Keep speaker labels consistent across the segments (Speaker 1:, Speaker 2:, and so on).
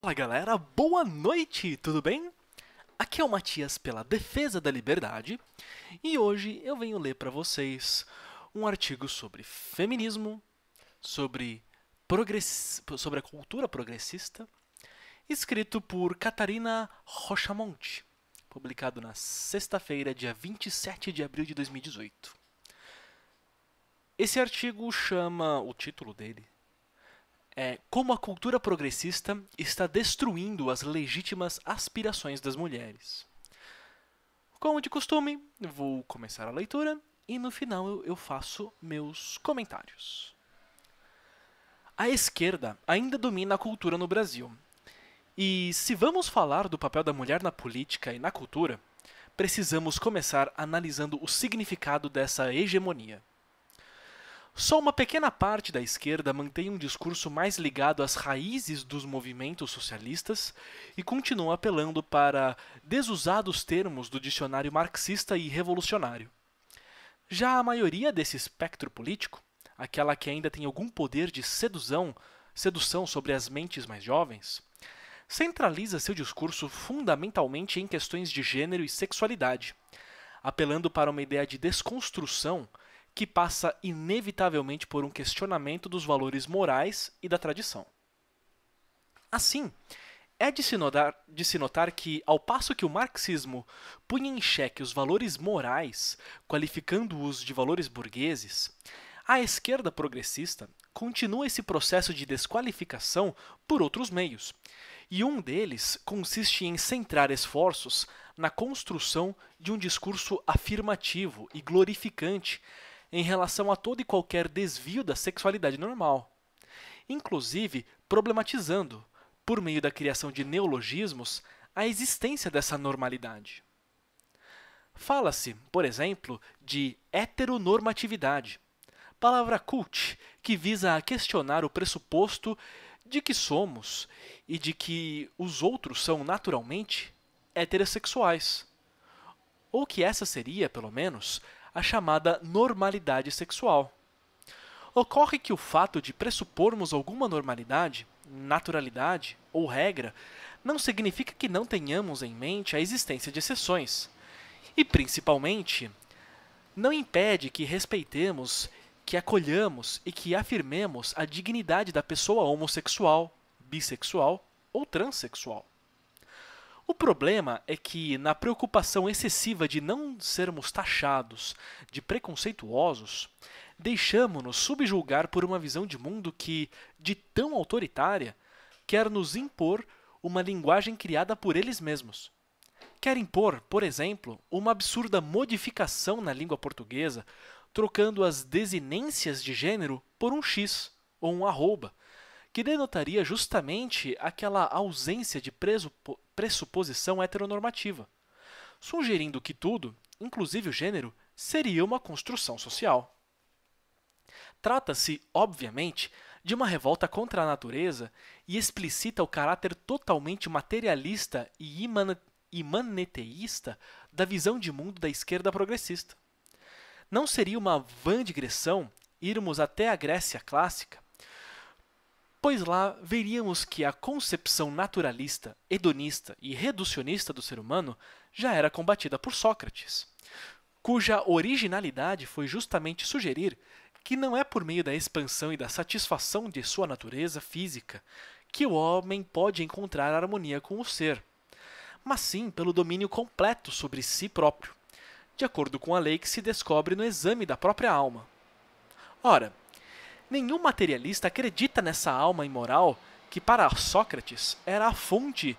Speaker 1: Fala galera, boa noite, tudo bem? Aqui é o Matias pela Defesa da Liberdade e hoje eu venho ler para vocês um artigo sobre feminismo, sobre, progress... sobre a cultura progressista, escrito por Catarina Rochamonte, publicado na sexta-feira, dia 27 de abril de 2018. Esse artigo chama, o título dele é como a cultura progressista está destruindo as legítimas aspirações das mulheres. Como de costume, vou começar a leitura e no final eu faço meus comentários. A esquerda ainda domina a cultura no Brasil. E se vamos falar do papel da mulher na política e na cultura, precisamos começar analisando o significado dessa hegemonia. Só uma pequena parte da esquerda mantém um discurso mais ligado às raízes dos movimentos socialistas e continua apelando para desusados termos do dicionário marxista e revolucionário. Já a maioria desse espectro político, aquela que ainda tem algum poder de sedução, sedução sobre as mentes mais jovens, centraliza seu discurso fundamentalmente em questões de gênero e sexualidade, apelando para uma ideia de desconstrução que passa inevitavelmente por um questionamento dos valores morais e da tradição. Assim, é de se, notar, de se, notar, que, ao passo que o marxismo punha em xeque os valores morais, qualificando-os de valores burgueses, a esquerda progressista continua esse processo de desqualificação por outros meios, e um deles consiste em centrar esforços na construção de um discurso afirmativo e glorificante em relação a todo e qualquer desvio da sexualidade normal, inclusive problematizando, por meio da criação de neologismos, a existência dessa normalidade. Fala-se, por exemplo, de heteronormatividade, palavra cult que visa a questionar o pressuposto de que somos e de que os outros são naturalmente heterossexuais. Ou que essa seria, pelo menos, a chamada normalidade sexual. Ocorre que o fato de pressupormos alguma normalidade, naturalidade ou regra não significa que não tenhamos em mente a existência de exceções. E, principalmente, não impede que respeitemos, que acolhamos e que afirmemos a dignidade da pessoa homossexual, bissexual ou transexual. O problema é que, na preocupação excessiva de não sermos taxados de preconceituosos, deixamos-nos subjulgar por uma visão de mundo que, de tão autoritária, quer nos impor uma linguagem criada por eles mesmos. Quer impor, por exemplo, uma absurda modificação na língua portuguesa, trocando as desinências de gênero por um X ou um arroba, que denotaria justamente aquela ausência de preso pressuposição heteronormativa, sugerindo que tudo, inclusive o gênero, seria uma construção social. Trata-se, obviamente, de uma revolta contra a natureza e explicita o caráter totalmente materialista e imaneteísta da visão de mundo da esquerda progressista. Não seria uma vã digressão irmos até a Grécia clássica pois lá veríamos que a concepção naturalista, hedonista e reducionista do ser humano já era combatida por Sócrates, cuja originalidade foi justamente sugerir que não é por meio da expansão e da satisfação de sua natureza física que o homem pode encontrar harmonia com o ser, mas sim pelo domínio completo sobre si próprio, de acordo com a lei que se descobre no exame da própria alma. Ora, Nenhum materialista acredita nessa alma imoral que, para Sócrates, era a fonte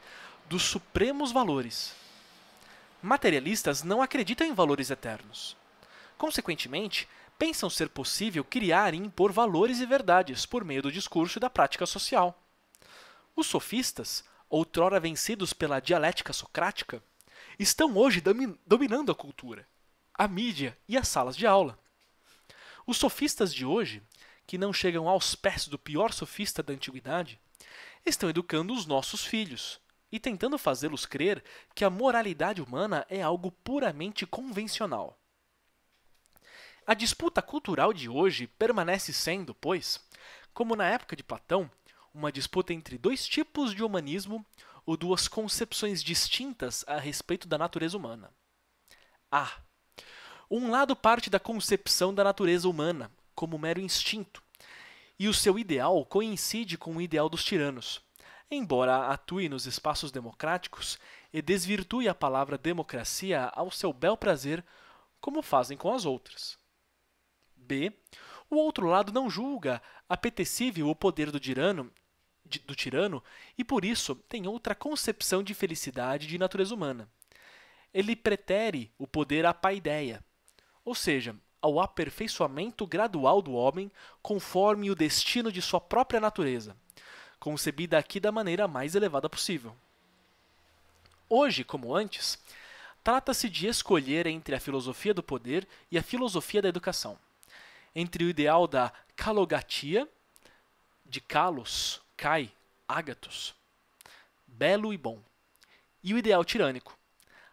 Speaker 1: dos supremos valores. Materialistas não acreditam em valores eternos. Consequentemente, pensam ser possível criar e impor valores e verdades por meio do discurso e da prática social. Os sofistas, outrora vencidos pela dialética socrática, estão hoje dominando a cultura, a mídia e as salas de aula. Os sofistas de hoje que não chegam aos pés do pior sofista da antiguidade, estão educando os nossos filhos e tentando fazê-los crer que a moralidade humana é algo puramente convencional. A disputa cultural de hoje permanece sendo, pois, como na época de Platão, uma disputa entre dois tipos de humanismo ou duas concepções distintas a respeito da natureza humana. A. Um lado parte da concepção da natureza humana, como mero instinto, e o seu ideal coincide com o ideal dos tiranos. Embora atue nos espaços democráticos e desvirtue a palavra democracia ao seu bel prazer, como fazem com as outras. B. O outro lado não julga apetecível o poder do tirano, do tirano e por isso tem outra concepção de felicidade de natureza humana. Ele pretere o poder à paideia, ou seja, ao aperfeiçoamento gradual do homem conforme o destino de sua própria natureza, concebida aqui da maneira mais elevada possível. Hoje, como antes, trata-se de escolher entre a filosofia do poder e a filosofia da educação, entre o ideal da calogatia, de calos, cai, ágatos, belo e bom, e o ideal tirânico.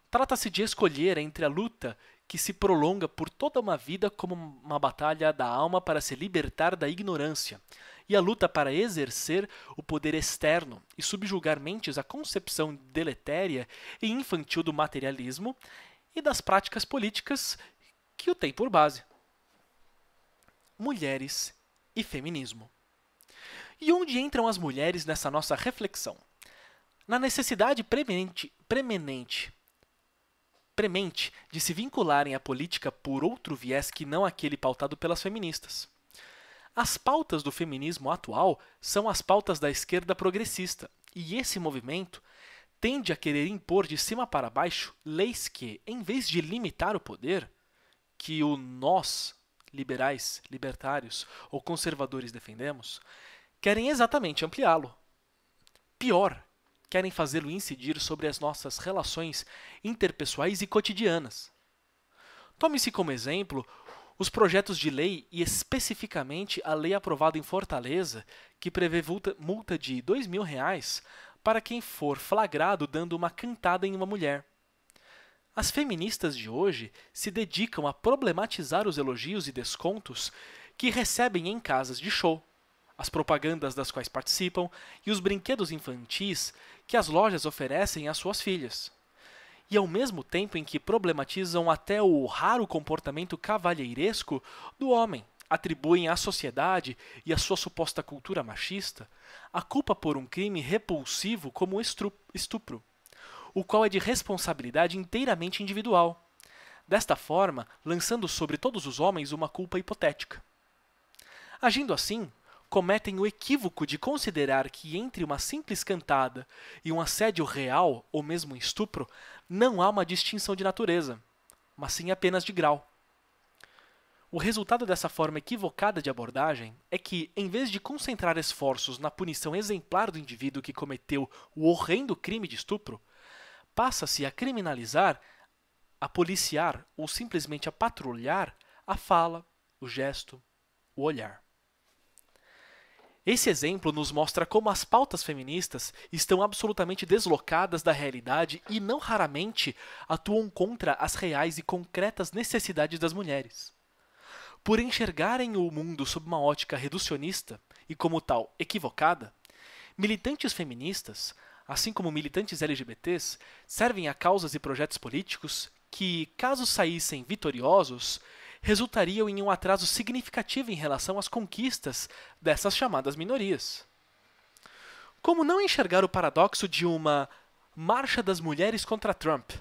Speaker 1: Trata-se de escolher entre a luta que se prolonga por toda uma vida como uma batalha da alma para se libertar da ignorância, e a luta para exercer o poder externo e subjugar mentes à concepção deletéria e infantil do materialismo e das práticas políticas que o tem por base. Mulheres e feminismo. E onde entram as mulheres nessa nossa reflexão? Na necessidade premente, premenente premente de se vincularem à política por outro viés que não aquele pautado pelas feministas. As pautas do feminismo atual são as pautas da esquerda progressista, e esse movimento tende a querer impor de cima para baixo leis que, em vez de limitar o poder, que o nós, liberais, libertários ou conservadores defendemos, querem exatamente ampliá-lo. Pior, querem fazê-lo incidir sobre as nossas relações interpessoais e cotidianas. Tome-se como exemplo os projetos de lei e especificamente a lei aprovada em Fortaleza, que prevê multa de R$ mil reais para quem for flagrado dando uma cantada em uma mulher. As feministas de hoje se dedicam a problematizar os elogios e descontos que recebem em casas de show as propagandas das quais participam e os brinquedos infantis que as lojas oferecem às suas filhas. E ao mesmo tempo em que problematizam até o raro comportamento cavalheiresco do homem, atribuem à sociedade e à sua suposta cultura machista a culpa por um crime repulsivo como o estupro, o qual é de responsabilidade inteiramente individual, desta forma lançando sobre todos os homens uma culpa hipotética. Agindo assim, cometem o equívoco de considerar que entre uma simples cantada e um assédio real, ou mesmo um estupro, não há uma distinção de natureza, mas sim apenas de grau. O resultado dessa forma equivocada de abordagem é que, em vez de concentrar esforços na punição exemplar do indivíduo que cometeu o horrendo crime de estupro, passa-se a criminalizar, a policiar ou simplesmente a patrulhar a fala, o gesto, o olhar. Esse exemplo nos mostra como as pautas feministas estão absolutamente deslocadas da realidade e não raramente atuam contra as reais e concretas necessidades das mulheres. Por enxergarem o mundo sob uma ótica reducionista e, como tal, equivocada, militantes feministas, assim como militantes LGBTs, servem a causas e projetos políticos que, caso saíssem vitoriosos, resultariam em um atraso significativo em relação às conquistas dessas chamadas minorias. Como não enxergar o paradoxo de uma Marcha das Mulheres contra Trump,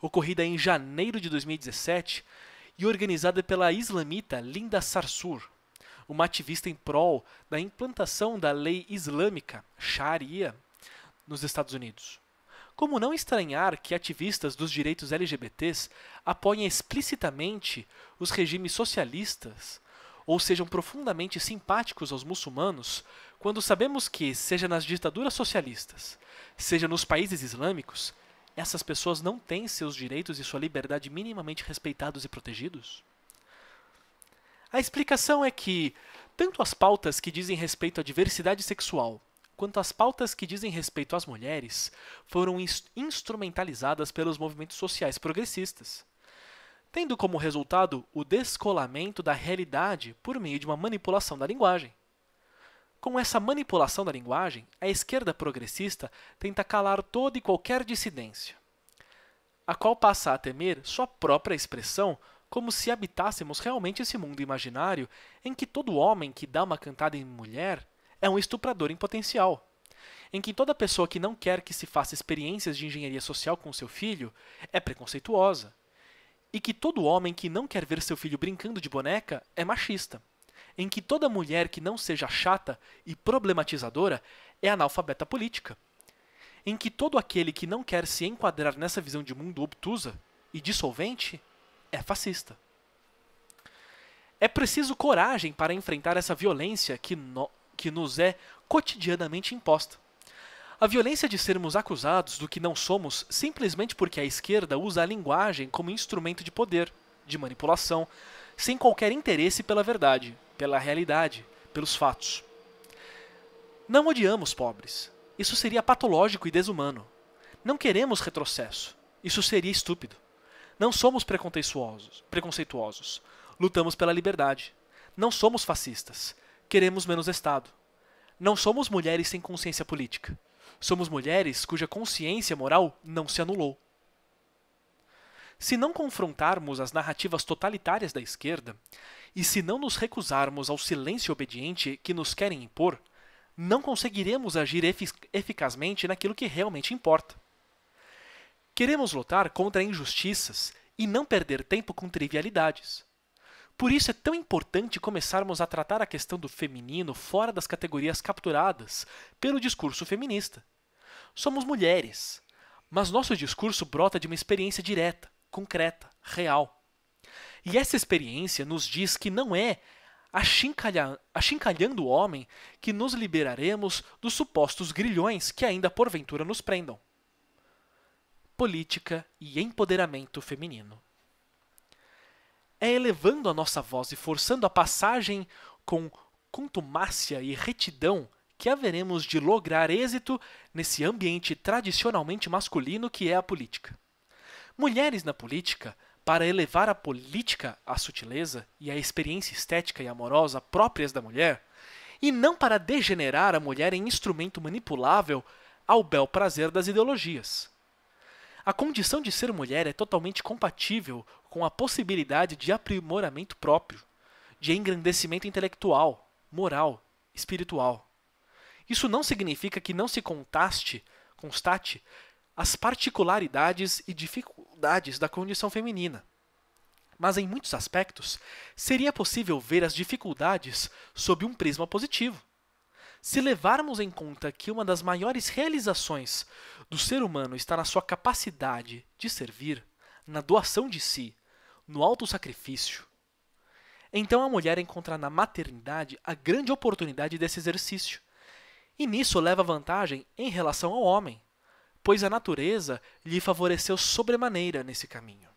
Speaker 1: ocorrida em janeiro de 2017 e organizada pela islamita Linda Sarsour, uma ativista em prol da implantação da lei islâmica Sharia nos Estados Unidos. Como não estranhar que ativistas dos direitos LGBTs apoiem explicitamente os regimes socialistas ou sejam profundamente simpáticos aos muçulmanos, quando sabemos que, seja nas ditaduras socialistas, seja nos países islâmicos, essas pessoas não têm seus direitos e sua liberdade minimamente respeitados e protegidos? A explicação é que, tanto as pautas que dizem respeito à diversidade sexual quanto às pautas que dizem respeito às mulheres, foram instrumentalizadas pelos movimentos sociais progressistas, tendo como resultado o descolamento da realidade por meio de uma manipulação da linguagem. Com essa manipulação da linguagem, a esquerda progressista tenta calar toda e qualquer dissidência, a qual passa a temer sua própria expressão como se habitássemos realmente esse mundo imaginário em que todo homem que dá uma cantada em mulher é um estuprador em potencial, em que toda pessoa que não quer que se faça experiências de engenharia social com seu filho é preconceituosa, e que todo homem que não quer ver seu filho brincando de boneca é machista, em que toda mulher que não seja chata e problematizadora é analfabeta política, em que todo aquele que não quer se enquadrar nessa visão de mundo obtusa e dissolvente é fascista. É preciso coragem para enfrentar essa violência que, no, que nos é cotidianamente imposta. A violência de sermos acusados do que não somos simplesmente porque a esquerda usa a linguagem como instrumento de poder, de manipulação, sem qualquer interesse pela verdade, pela realidade, pelos fatos. Não odiamos pobres. Isso seria patológico e desumano. Não queremos retrocesso. Isso seria estúpido. Não somos preconceituosos. preconceituosos. Lutamos pela liberdade. Não somos fascistas queremos menos Estado. Não somos mulheres sem consciência política. Somos mulheres cuja consciência moral não se anulou. Se não confrontarmos as narrativas totalitárias da esquerda, e se não nos recusarmos ao silêncio obediente que nos querem impor, não conseguiremos agir eficazmente naquilo que realmente importa. Queremos lutar contra injustiças e não perder tempo com trivialidades. Por isso é tão importante começarmos a tratar a questão do feminino fora das categorias capturadas pelo discurso feminista. Somos mulheres, mas nosso discurso brota de uma experiência direta, concreta, real. E essa experiência nos diz que não é achincalhando o homem que nos liberaremos dos supostos grilhões que ainda porventura nos prendam. Política e empoderamento feminino é elevando a nossa voz e forçando a passagem com contumácia e retidão que haveremos de lograr êxito nesse ambiente tradicionalmente masculino que é a política. Mulheres na política, para elevar a política à sutileza e à experiência estética e amorosa próprias da mulher, e não para degenerar a mulher em instrumento manipulável ao bel prazer das ideologias. A condição de ser mulher é totalmente compatível com a possibilidade de aprimoramento próprio, de engrandecimento intelectual, moral, espiritual. Isso não significa que não se contaste, constate as particularidades e dificuldades da condição feminina. Mas em muitos aspectos, seria possível ver as dificuldades sob um prisma positivo. Se levarmos em conta que uma das maiores realizações do ser humano está na sua capacidade de servir, na doação de si, no alto sacrifício. Então a mulher encontra na maternidade a grande oportunidade desse exercício. E nisso leva vantagem em relação ao homem, pois a natureza lhe favoreceu sobremaneira nesse caminho,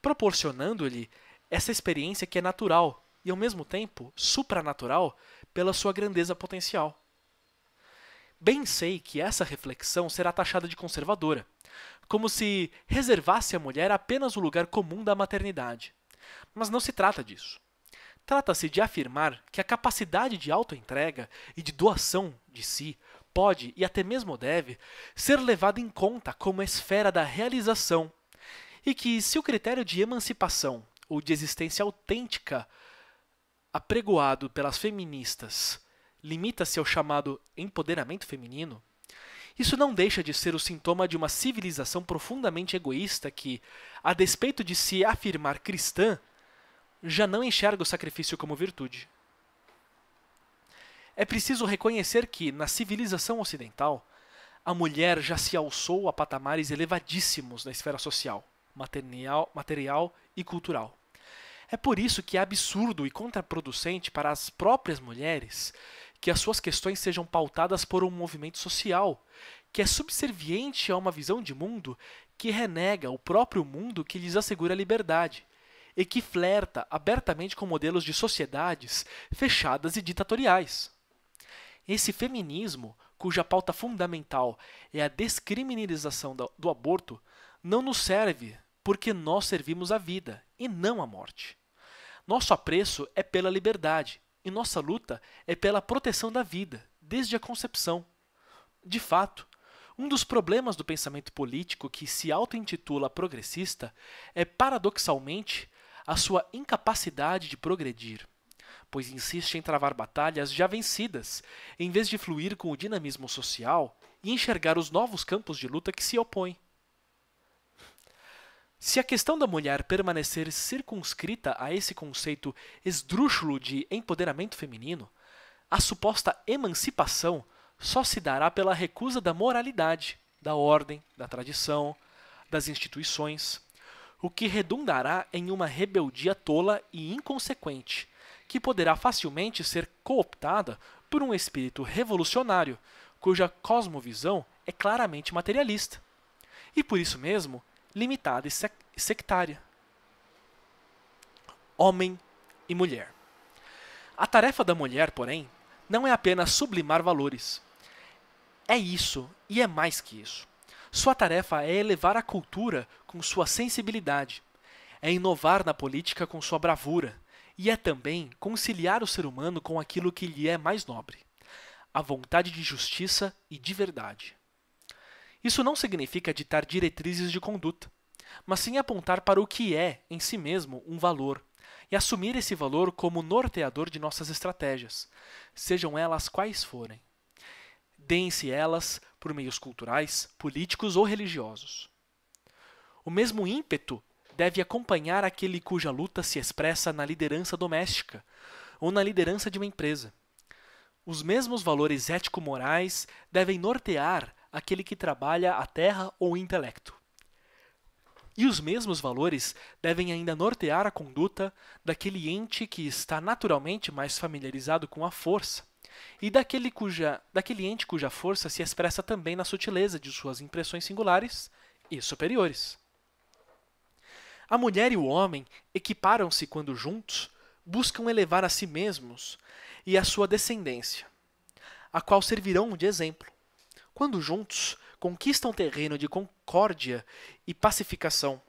Speaker 1: proporcionando-lhe essa experiência que é natural e ao mesmo tempo supranatural pela sua grandeza potencial. Bem sei que essa reflexão será taxada de conservadora, como se reservasse à mulher apenas o lugar comum da maternidade. Mas não se trata disso. Trata-se de afirmar que a capacidade de autoentrega e de doação de si pode e até mesmo deve ser levada em conta como a esfera da realização, e que se o critério de emancipação ou de existência autêntica apregoado pelas feministas limita-se ao chamado empoderamento feminino, isso não deixa de ser o sintoma de uma civilização profundamente egoísta que, a despeito de se afirmar cristã, já não enxerga o sacrifício como virtude. É preciso reconhecer que, na civilização ocidental, a mulher já se alçou a patamares elevadíssimos na esfera social, material, material e cultural. É por isso que é absurdo e contraproducente para as próprias mulheres que as suas questões sejam pautadas por um movimento social, que é subserviente a uma visão de mundo que renega o próprio mundo que lhes assegura a liberdade, e que flerta abertamente com modelos de sociedades fechadas e ditatoriais. Esse feminismo, cuja pauta fundamental é a descriminalização do aborto, não nos serve porque nós servimos a vida e não a morte. Nosso apreço é pela liberdade, e nossa luta é pela proteção da vida, desde a concepção. De fato, um dos problemas do pensamento político que se auto-intitula progressista é, paradoxalmente, a sua incapacidade de progredir, pois insiste em travar batalhas já vencidas, em vez de fluir com o dinamismo social e enxergar os novos campos de luta que se opõem. Se a questão da mulher permanecer circunscrita a esse conceito esdrúxulo de empoderamento feminino, a suposta emancipação só se dará pela recusa da moralidade, da ordem, da tradição, das instituições, o que redundará em uma rebeldia tola e inconsequente, que poderá facilmente ser cooptada por um espírito revolucionário, cuja cosmovisão é claramente materialista. E por isso mesmo limitada e sectária. Homem e mulher. A tarefa da mulher, porém, não é apenas sublimar valores. É isso e é mais que isso. Sua tarefa é elevar a cultura com sua sensibilidade, é inovar na política com sua bravura e é também conciliar o ser humano com aquilo que lhe é mais nobre a vontade de justiça e de verdade. Isso não significa ditar diretrizes de conduta, mas sim apontar para o que é, em si mesmo, um valor e assumir esse valor como norteador de nossas estratégias, sejam elas quais forem. Deem-se elas por meios culturais, políticos ou religiosos. O mesmo ímpeto deve acompanhar aquele cuja luta se expressa na liderança doméstica ou na liderança de uma empresa. Os mesmos valores ético-morais devem nortear aquele que trabalha a terra ou o intelecto. E os mesmos valores devem ainda nortear a conduta daquele ente que está naturalmente mais familiarizado com a força, e daquele, cuja, daquele ente cuja força se expressa também na sutileza de suas impressões singulares e superiores. A mulher e o homem equiparam-se quando juntos buscam elevar a si mesmos e a sua descendência, a qual servirão de exemplo quando juntos conquistam terreno de concórdia e pacificação,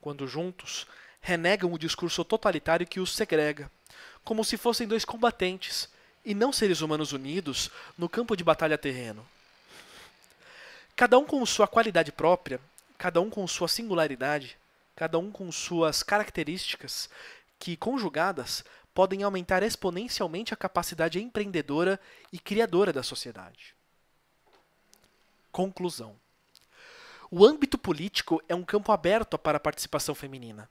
Speaker 1: quando juntos renegam o discurso totalitário que os segrega, como se fossem dois combatentes e não seres humanos unidos no campo de batalha terreno. Cada um com sua qualidade própria, cada um com sua singularidade, cada um com suas características, que conjugadas podem aumentar exponencialmente a capacidade empreendedora e criadora da sociedade. Conclusão. O âmbito político é um campo aberto para a participação feminina.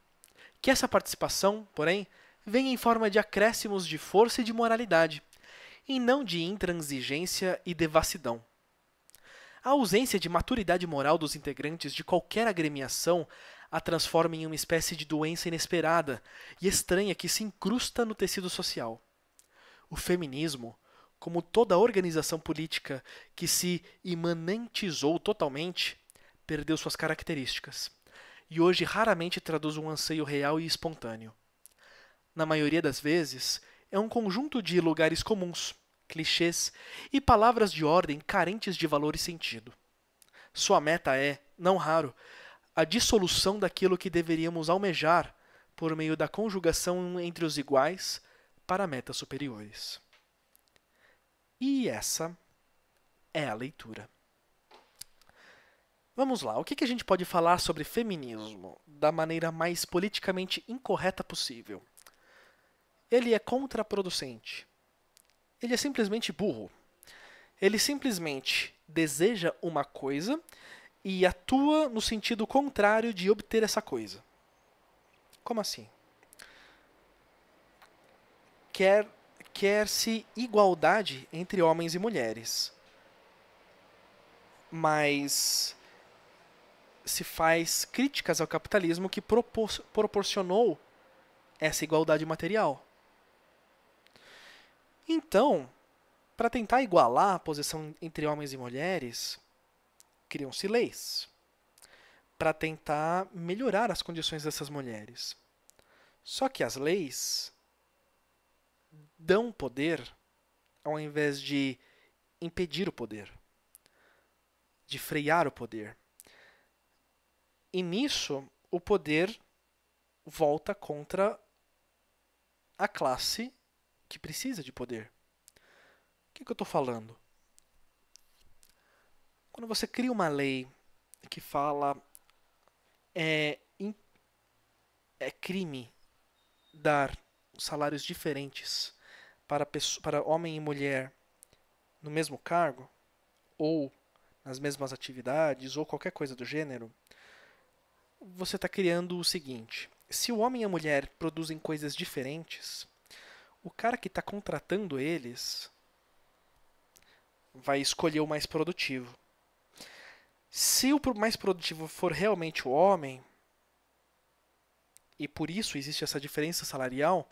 Speaker 1: Que essa participação, porém, vem em forma de acréscimos de força e de moralidade, e não de intransigência e devassidão. A ausência de maturidade moral dos integrantes de qualquer agremiação a transforma em uma espécie de doença inesperada e estranha que se incrusta no tecido social. O feminismo, como toda organização política que se imanentizou totalmente, perdeu suas características e hoje raramente traduz um anseio real e espontâneo. Na maioria das vezes, é um conjunto de lugares comuns, clichês e palavras de ordem carentes de valor e sentido. Sua meta é, não raro, a dissolução daquilo que deveríamos almejar por meio da conjugação entre os iguais para metas superiores. E essa é a leitura. Vamos lá, o que, a gente pode falar sobre feminismo da maneira mais politicamente incorreta possível? Ele é contraproducente. Ele é simplesmente burro. Ele simplesmente deseja uma coisa e atua no sentido contrário de obter essa coisa. Como assim? Quer quer-se igualdade entre homens e mulheres. Mas se faz críticas ao capitalismo que propor proporcionou essa igualdade material. Então, para tentar igualar a posição entre homens e mulheres, criam-se leis para tentar melhorar as condições dessas mulheres. Só que as leis dão poder ao invés de impedir o poder, de frear o poder. E nisso, o poder volta contra a classe que precisa de poder. O que, que eu estou falando? Quando você cria uma lei que fala é, é crime dar salários diferentes para, pessoa, para homem e mulher no mesmo cargo, ou nas mesmas atividades, ou qualquer coisa do gênero, você está criando o seguinte: se o homem e a mulher produzem coisas diferentes, o cara que está contratando eles vai escolher o mais produtivo. Se o mais produtivo for realmente o homem, e por isso existe essa diferença salarial,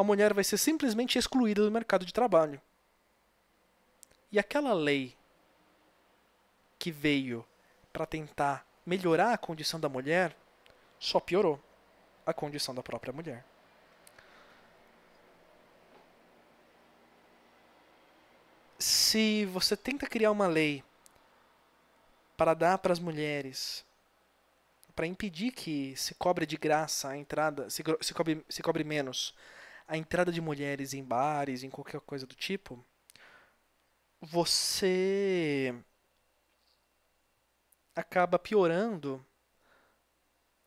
Speaker 1: a mulher vai ser simplesmente excluída do mercado de trabalho. E aquela lei que veio para tentar melhorar a condição da mulher só piorou a condição da própria mulher. Se você tenta criar uma lei para dar para as mulheres, para impedir que se cobre de graça a entrada, se, se, cobre, se cobre menos a entrada de mulheres em bares, em qualquer coisa do tipo, você acaba piorando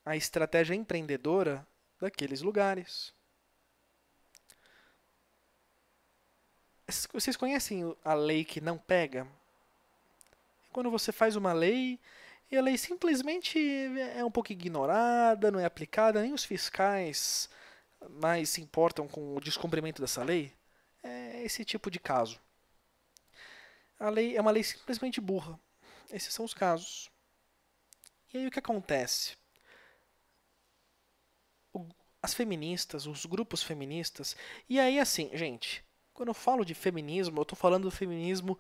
Speaker 1: a estratégia empreendedora daqueles lugares. Vocês conhecem a lei que não pega? Quando você faz uma lei e a lei simplesmente é um pouco ignorada, não é aplicada, nem os fiscais mais se importam com o descumprimento dessa lei é esse tipo de caso. A lei é uma lei simplesmente burra. Esses são os casos. E aí o que acontece? as feministas, os grupos feministas. E aí, assim, gente, quando eu falo de feminismo, eu estou falando do feminismo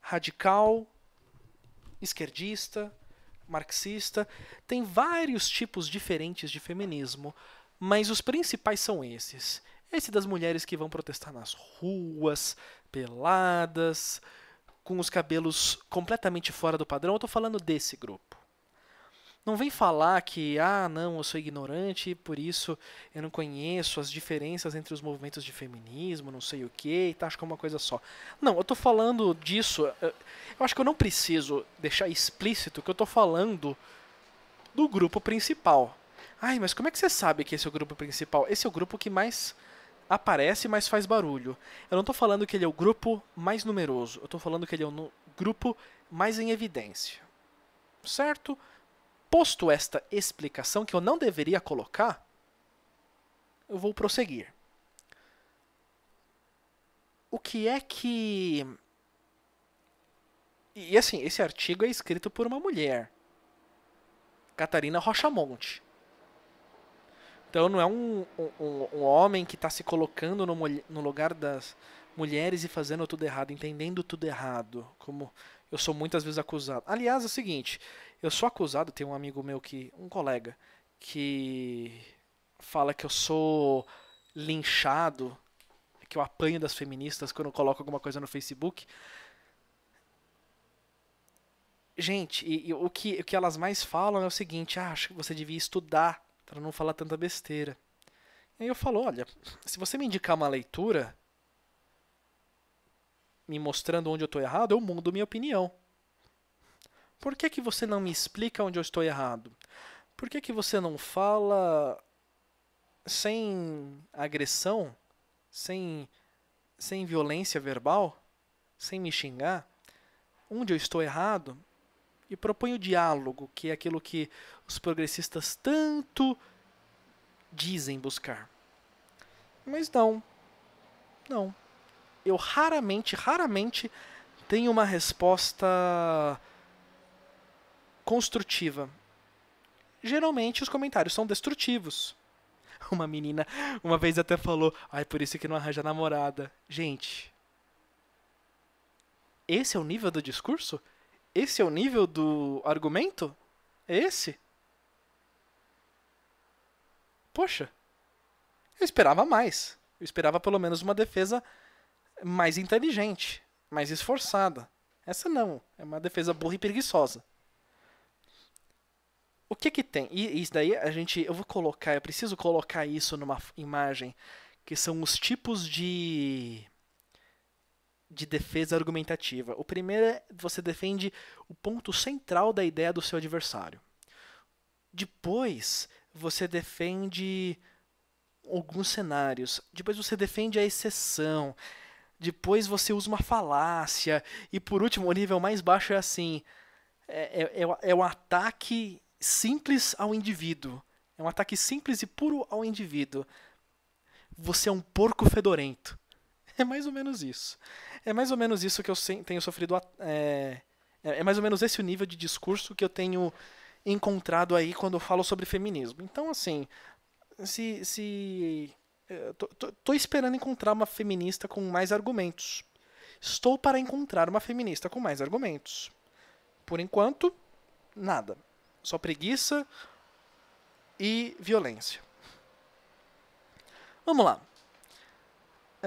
Speaker 1: radical, esquerdista, marxista. Tem vários tipos diferentes de feminismo. Mas os principais são esses. Esse das mulheres que vão protestar nas ruas, peladas, com os cabelos completamente fora do padrão. Eu estou falando desse grupo. Não vem falar que, ah, não, eu sou ignorante e por isso eu não conheço as diferenças entre os movimentos de feminismo, não sei o que, e tá, acho que é uma coisa só. Não, eu tô falando disso. Eh, eu acho que eu não preciso deixar explícito que eu tô falando do grupo principal. Ai, mas como é que você sabe que esse é o grupo principal? Esse é o grupo que mais aparece, mais faz barulho. Eu não estou falando que ele é o grupo mais numeroso, eu estou falando que ele é o grupo mais em evidência. Certo? Posto esta explicação que eu não deveria colocar, eu vou prosseguir. O que é que. E assim, esse artigo é escrito por uma mulher, Catarina Rochamonte. Então não é um, um, um homem que está se colocando no, no lugar das mulheres e fazendo tudo errado, entendendo tudo errado, como eu sou muitas vezes acusado. Aliás, é o seguinte, eu sou acusado, tem um amigo meu que, um colega, que fala que eu sou linchado, que eu apanho das feministas quando eu coloco alguma coisa no Facebook. Gente, e, e, o, que, o que elas mais falam é o seguinte: ah, acho que você devia estudar para não falar tanta besteira. E aí eu falo, olha, se você me indicar uma leitura, me mostrando onde eu estou errado, eu mudo minha opinião. Por que, que você não me explica onde eu estou errado? Por que, que você não fala sem agressão, sem, sem violência verbal, sem me xingar, onde eu estou errado? e propõe o diálogo, que é aquilo que os progressistas tanto dizem buscar. Mas não. Não. Eu raramente, raramente tenho uma resposta construtiva. Geralmente os comentários são destrutivos. Uma menina uma vez até falou: "Ai, por isso que não arranja namorada". Gente, esse é o nível do discurso? Esse é o nível do argumento? É esse? Poxa, eu esperava mais. Eu esperava pelo menos uma defesa mais inteligente, mais esforçada. Essa não, é uma defesa burra e preguiçosa. O que que tem? E isso daí a gente, eu vou colocar, eu preciso colocar isso numa imagem que são os tipos de de defesa argumentativa. O primeiro é você defende o ponto central da ideia do seu adversário. Depois, você defende alguns cenários. Depois, você defende a exceção. Depois, você usa uma falácia. E por último, o nível mais baixo é assim: é, é, é o é ataque simples ao indivíduo. É um ataque simples e puro ao indivíduo. Você é um porco fedorento. É mais ou menos isso. É mais ou menos isso que eu tenho sofrido. É, é, é mais ou menos esse o nível de discurso que eu tenho encontrado aí quando eu falo sobre feminismo. Então, assim, se. se eh, tô, tô, tô esperando encontrar uma feminista com mais argumentos. Estou para encontrar uma feminista com mais argumentos. Por enquanto, nada. Só preguiça e violência. Vamos lá.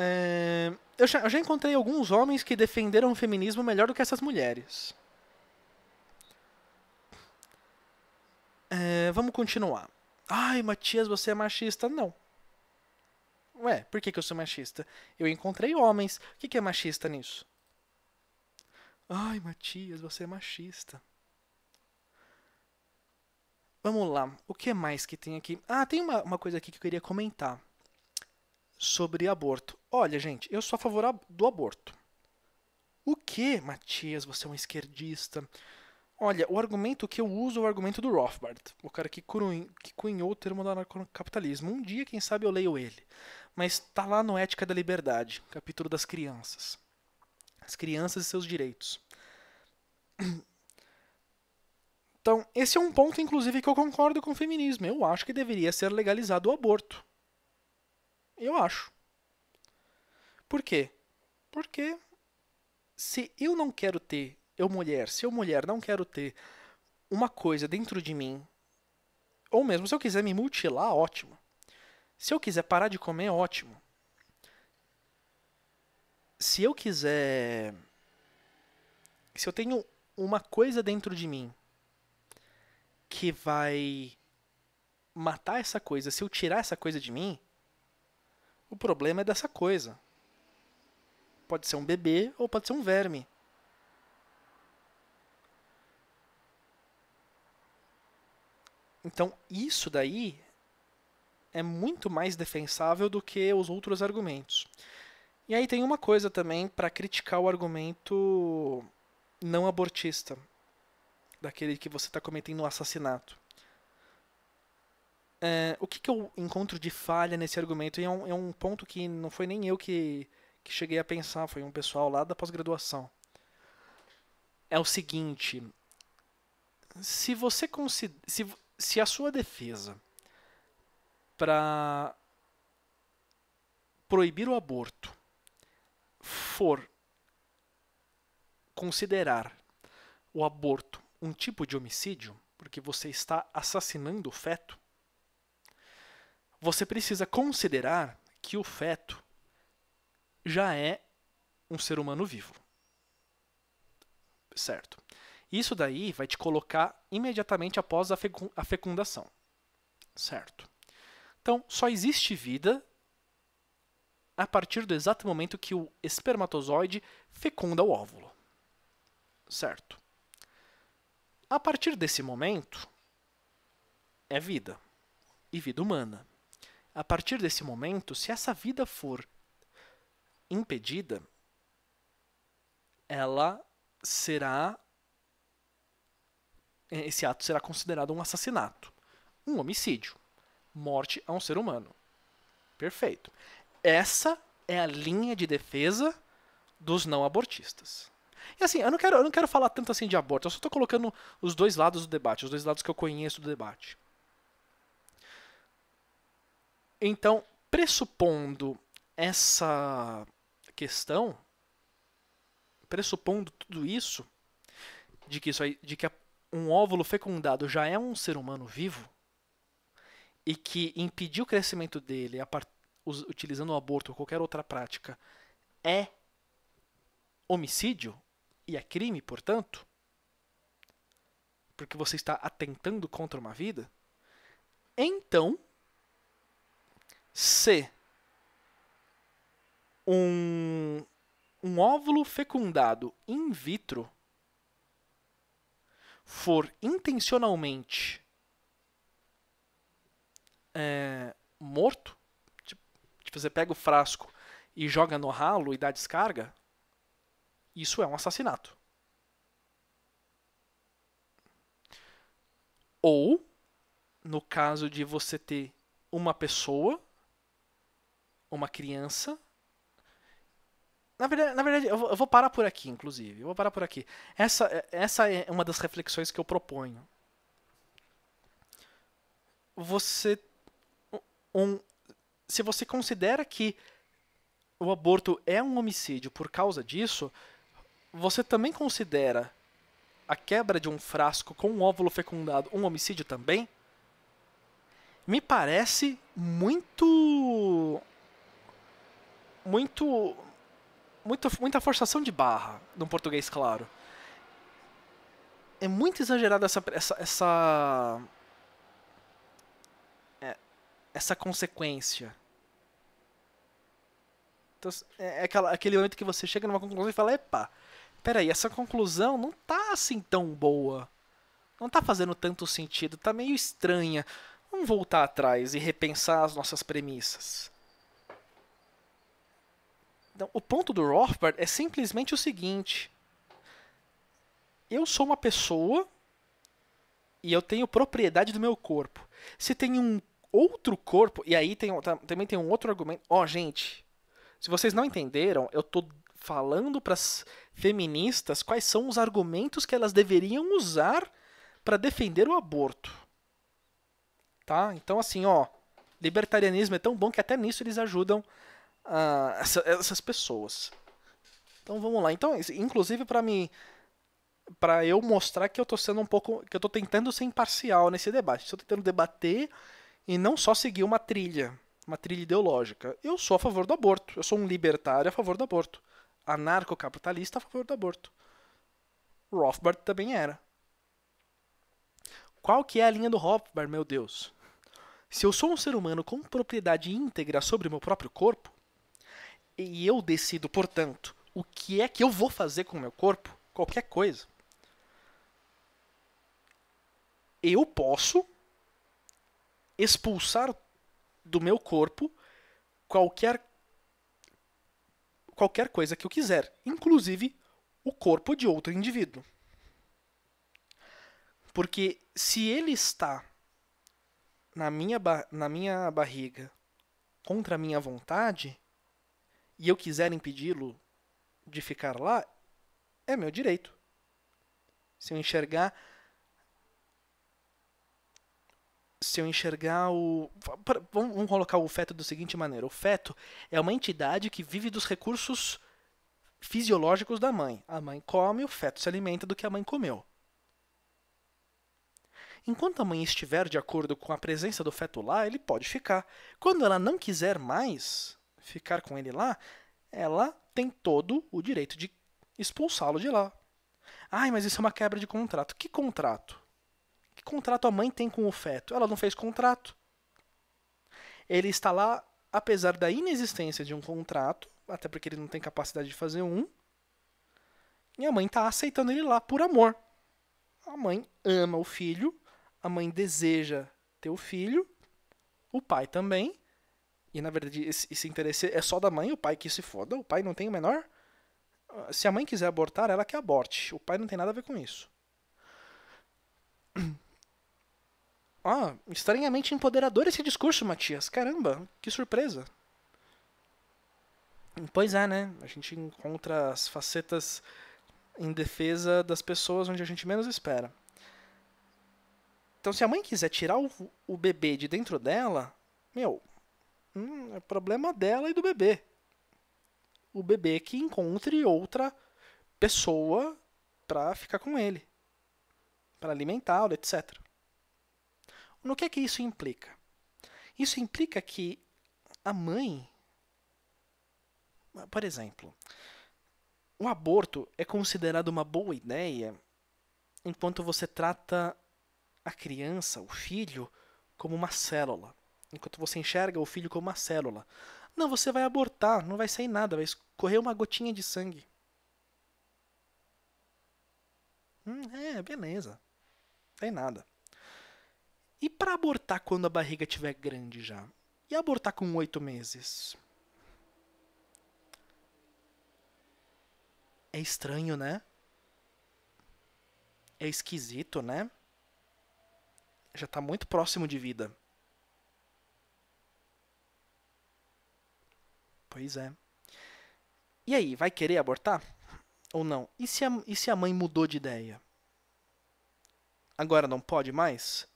Speaker 1: É, eu, já, eu já encontrei alguns homens que defenderam o feminismo melhor do que essas mulheres. É, vamos continuar. Ai, Matias, você é machista. Não. Ué, por que, que eu sou machista? Eu encontrei homens. O que, que é machista nisso? Ai, Matias, você é machista. Vamos lá. O que mais que tem aqui? Ah, tem uma, uma coisa aqui que eu queria comentar sobre aborto. Olha, gente, eu sou a favor do aborto. O que, Matias, você é um esquerdista? Olha, o argumento que eu uso é o argumento do Rothbard, o cara que cunhou o termo do anarcocapitalismo. Um dia, quem sabe, eu leio ele. Mas tá lá no Ética da Liberdade, capítulo das crianças. As crianças e seus direitos. Então, esse é um ponto, inclusive, que eu concordo com o feminismo. Eu acho que deveria ser legalizado o aborto. Eu acho. Por quê? Porque se eu não quero ter, eu mulher, se eu mulher não quero ter uma coisa dentro de mim, ou mesmo se eu quiser me mutilar, ótimo. Se eu quiser parar de comer, ótimo. Se eu quiser. Se eu tenho uma coisa dentro de mim que vai matar essa coisa, se eu tirar essa coisa de mim, o problema é dessa coisa. Pode ser um bebê ou pode ser um verme. Então, isso daí é muito mais defensável do que os outros argumentos. E aí tem uma coisa também para criticar o argumento não abortista, daquele que você está cometendo um assassinato. É, o que, que eu encontro de falha nesse argumento? E é um, é um ponto que não foi nem eu que, que cheguei a pensar, foi um pessoal lá da pós-graduação. É o seguinte: se você considera. Se, se a sua defesa para proibir o aborto for considerar o aborto um tipo de homicídio, porque você está assassinando o feto, você precisa considerar que o feto já é um ser humano vivo. Certo. Isso daí vai te colocar imediatamente após a fecundação. Certo. Então, só existe vida a partir do exato momento que o espermatozoide fecunda o óvulo. Certo. A partir desse momento, é vida. E vida humana. A partir desse momento, se essa vida for impedida, ela será. Esse ato será considerado um assassinato, um homicídio, morte a um ser humano. Perfeito. Essa é a linha de defesa dos não abortistas. E assim, eu não quero, eu não quero falar tanto assim de aborto, eu só estou colocando os dois lados do debate, os dois lados que eu conheço do debate. Então, pressupondo essa questão, pressupondo tudo isso, de que, isso aí, de que um óvulo fecundado já é um ser humano vivo, e que impedir o crescimento dele part... utilizando o aborto ou qualquer outra prática é homicídio e é crime, portanto, porque você está atentando contra uma vida, então se Um, um óvulo fecundado in vitro for intencionalmente é, morto, tipo, tipo, você pega o frasco e joga no ralo e dá descarga, isso é um assassinato. Ou, no caso de você ter uma pessoa uma criança. Na verdade, na verdade eu, vou, eu vou parar por aqui, inclusive. Eu vou parar por aqui. Essa, essa é uma das reflexões que eu proponho. Você. Um, se você considera que o aborto é um homicídio por causa disso, você também considera a quebra de um frasco com um óvulo fecundado um homicídio também? Me parece muito muito, muito muita forçação de barra no português claro. É muito exagerada essa essa essa, é, essa consequência. Então, é, é aquela, aquele momento que você chega numa conclusão e fala, epa, peraí, essa conclusão não tá assim tão boa. Não tá fazendo tanto sentido, tá meio estranha. Vamos voltar atrás e repensar as nossas premissas. Então, o ponto do Rothbard é simplesmente o seguinte: eu sou uma pessoa e eu tenho propriedade do meu corpo. Se tem um outro corpo, e aí tem, também tem um outro argumento. Ó, oh, gente, se vocês não entenderam, eu tô falando para as feministas quais são os argumentos que elas deveriam usar para defender o aborto. Tá? Então assim, ó, libertarianismo é tão bom que até nisso eles ajudam uh, essa, essas pessoas. Então vamos lá. Então, inclusive para mim para eu mostrar que eu tô sendo um pouco que eu tô tentando ser imparcial nesse debate. Estou tentando debater e não só seguir uma trilha, uma trilha ideológica. Eu sou a favor do aborto. Eu sou um libertário a favor do aborto. Anarcocapitalista a favor do aborto. Rothbard também era. Qual que é a linha do Rothbard, meu Deus? Se eu sou um ser humano com propriedade íntegra sobre o meu próprio corpo, e eu decido, portanto, o que é que eu vou fazer com o meu corpo, qualquer coisa. Eu posso expulsar do meu corpo qualquer qualquer coisa que eu quiser, inclusive o corpo de outro indivíduo. Porque se ele está na minha, na minha barriga contra a minha vontade, e eu quiser impedi-lo de ficar lá, é meu direito. Se eu enxergar se eu enxergar o. Vamos colocar o feto da seguinte maneira: o feto é uma entidade que vive dos recursos fisiológicos da mãe. A mãe come, o feto se alimenta do que a mãe comeu. Enquanto a mãe estiver de acordo com a presença do feto lá, ele pode ficar. Quando ela não quiser mais, ficar com ele lá, ela tem todo o direito de expulsá-lo de lá. Ai, mas isso é uma quebra de contrato. Que contrato? Que contrato a mãe tem com o feto? Ela não fez contrato. Ele está lá apesar da inexistência de um contrato, até porque ele não tem capacidade de fazer um. E a mãe está aceitando ele lá por amor. A mãe ama o filho, a mãe deseja ter o filho, o pai também. E na verdade, esse, esse interesse é só da mãe, o pai que se foda, o pai não tem o menor. Ah, se a mãe quiser abortar, ela que aborte. O pai não tem nada a ver com isso. Ah, estranhamente empoderador esse discurso, Matias. Caramba, que surpresa. Pois é, né? A gente encontra as facetas em defesa das pessoas onde a gente menos espera. Então, se a mãe quiser tirar o, o bebê de dentro dela, meu, Hum, é problema dela e do bebê. O bebê que encontre outra pessoa para ficar com ele, para alimentá-lo, etc. No que é que isso implica? Isso implica que a mãe, por exemplo, o aborto é considerado uma boa ideia enquanto você trata a criança, o filho, como uma célula enquanto você enxerga o filho como uma célula. Não, você vai abortar, não vai sair nada, vai escorrer uma gotinha de sangue. Hum, é, beleza. Não tem nada. E para abortar quando a barriga estiver grande já? E abortar com oito meses? É estranho, né? É esquisito, né? Já está muito próximo de vida. Pois é. E aí, vai querer abortar? Ou não? E se a, e se a mãe mudou de ideia? Agora não pode mais?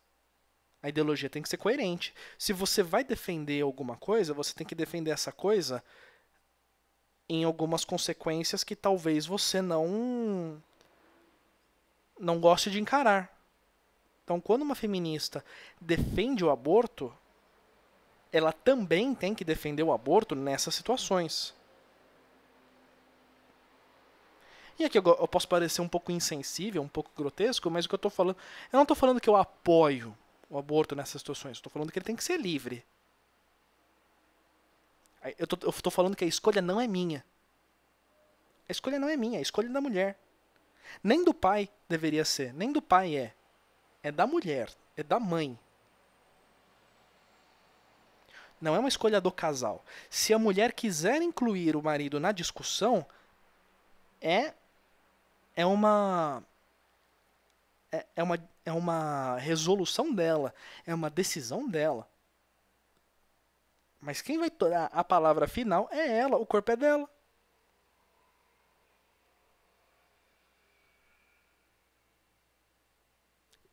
Speaker 1: A ideologia tem que ser coerente. Se você vai defender alguma coisa, você tem que defender essa coisa em algumas consequências que talvez você não não goste de encarar. Então, quando uma feminista defende o aborto, ela também tem que defender o aborto nessas situações. E aqui eu, eu posso parecer um pouco insensível, um pouco grotesco, mas o que eu estou falando. Eu não estou falando que eu apoio o aborto nessas situações, estou falando que ele tem que ser livre. Eu estou falando que a escolha não é minha. A escolha não é minha, é a escolha é da mulher. Nem do pai deveria ser, nem do pai é. É da mulher, é da mãe não é uma escolha do casal. Se a mulher quiser incluir o marido na discussão, é é uma é, é uma é uma resolução dela, é uma decisão dela. Mas quem vai tomar a palavra final é ela, o corpo é dela.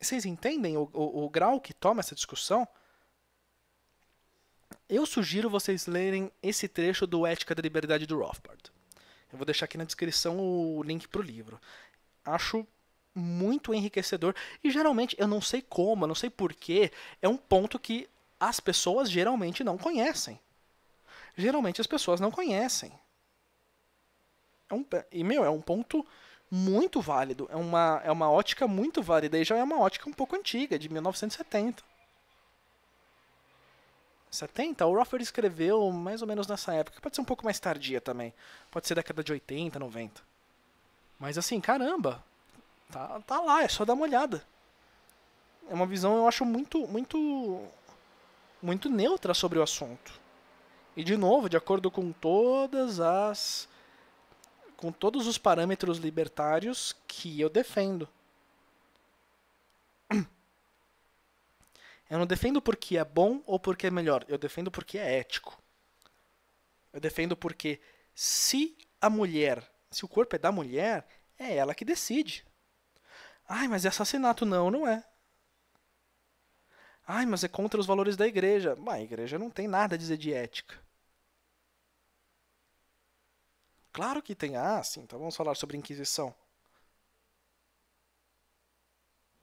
Speaker 1: Vocês entendem o, o, o grau que toma essa discussão? Eu sugiro vocês lerem esse trecho do Ética da Liberdade do Rothbard. Eu vou deixar aqui na descrição o link para o livro. Acho muito enriquecedor e geralmente eu não sei como, eu não sei porquê, é um ponto que as pessoas geralmente não conhecem. Geralmente as pessoas não conhecem. É um, e meu, é um ponto muito válido, é uma, é uma ótica muito válida e já é uma ótica um pouco antiga, de 1970. 70, o Rothbard escreveu mais ou menos nessa época. Pode ser um pouco mais tardia também. Pode ser década de 80, 90. Mas assim, caramba. Tá, tá lá, é só dar uma olhada. É uma visão, eu acho, muito, muito. muito neutra sobre o assunto. E de novo, de acordo com todas as. com todos os parâmetros libertários que eu defendo. Eu não defendo porque é bom ou porque é melhor. Eu defendo porque é ético. Eu defendo porque se a mulher, se o corpo é da mulher, é ela que decide. Ai, mas é assassinato. Não, não é. Ai, mas é contra os valores da igreja. Mas a igreja não tem nada a dizer de ética. Claro que tem. Ah, sim, então vamos falar sobre Inquisição.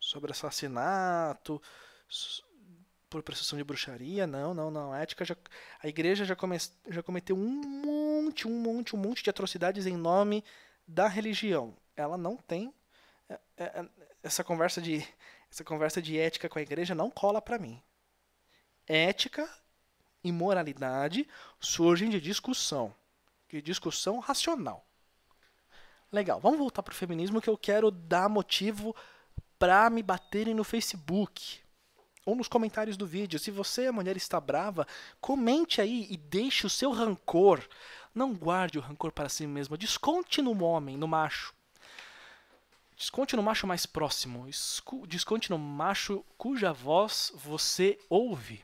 Speaker 1: Sobre assassinato, por prestação de bruxaria, não, não, não. A ética já, a igreja já, come, já cometeu um monte, um monte, um monte de atrocidades em nome da religião. Ela não tem é, é, é, essa conversa de essa conversa de ética com a igreja não cola para mim. Ética e moralidade surgem de discussão, de discussão racional. Legal, vamos voltar pro feminismo que eu quero dar motivo para me baterem no Facebook ou nos comentários do vídeo. Se você, mulher, está brava, comente aí e deixe o seu rancor. Não guarde o rancor para si mesma. Desconte no homem, no macho. Desconte no macho mais próximo. Desconte no macho cuja voz você ouve.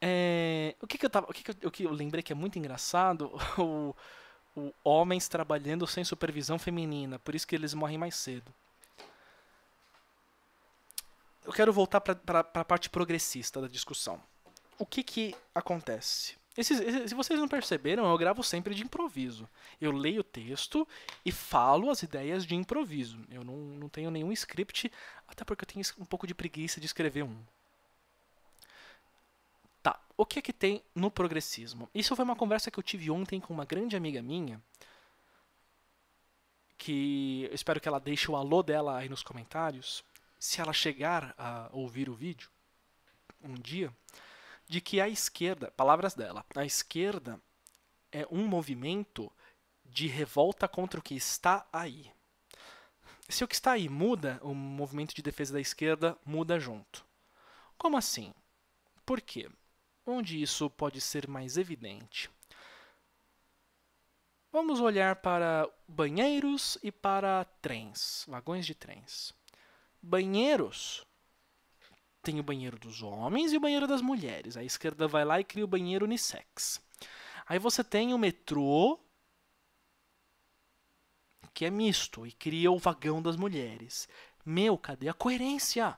Speaker 1: É, o que, que eu tava. O que, que, eu, o que eu lembrei que é muito engraçado? O, o homens trabalhando sem supervisão feminina. Por isso que eles morrem mais cedo eu quero voltar para a parte progressista da discussão. O que que acontece? Esses, esses, se vocês não perceberam, eu gravo sempre de improviso. Eu leio o texto e falo as ideias de improviso. Eu não, não tenho nenhum script, até porque eu tenho um pouco de preguiça de escrever um. Tá, o que é que tem no progressismo? Isso foi uma conversa que eu tive ontem com uma grande amiga minha, que eu espero que ela deixe o alô dela aí nos comentários se ela chegar a ouvir o vídeo um dia, de que a esquerda, palavras dela, a esquerda é um movimento de revolta contra o que está aí. Se o que está aí muda, o movimento de defesa da esquerda muda junto. Como assim? Por quê? Onde isso pode ser mais evidente? Vamos olhar para banheiros e para trens, vagões de trens banheiros. Tem o banheiro dos homens e o banheiro das mulheres. A esquerda vai lá e cria o banheiro unissex. Aí você tem o metrô, que é misto, e cria o vagão das mulheres. Meu, cadê a coerência?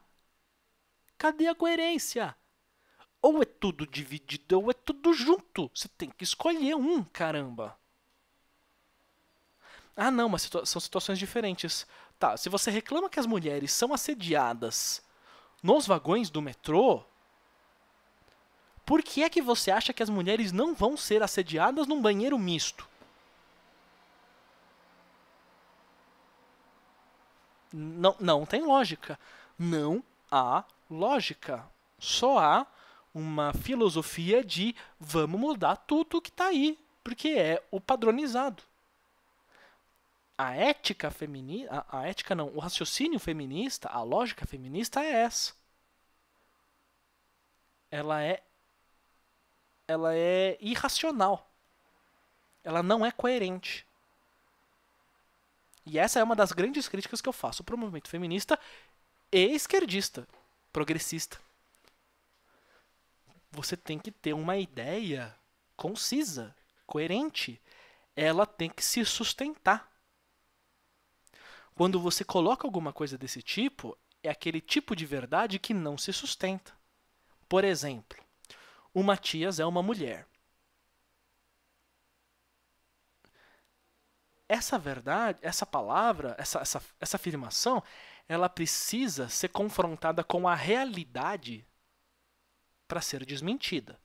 Speaker 1: Cadê a coerência? Ou é tudo dividido ou é tudo junto. Você tem que escolher um, caramba. Ah, não, mas situa são situações diferentes. Tá, se você reclama que as mulheres são assediadas nos vagões do metrô, por que é que você acha que as mulheres não vão ser assediadas num banheiro misto? Não, não tem lógica. Não há lógica. Só há uma filosofia de vamos mudar tudo que está aí, porque é o padronizado a ética feminista, a, a ética não, o raciocínio feminista, a lógica feminista é essa. Ela é ela é irracional. Ela não é coerente. E essa é uma das grandes críticas que eu faço para o movimento feminista e esquerdista, progressista. Você tem que ter uma ideia concisa, coerente. Ela tem que se sustentar. Quando você coloca alguma coisa desse tipo, é aquele tipo de verdade que não se sustenta. Por exemplo, o Matias é uma mulher. Essa verdade, essa palavra, essa, essa, essa afirmação, ela precisa ser confrontada com a realidade para ser desmentida.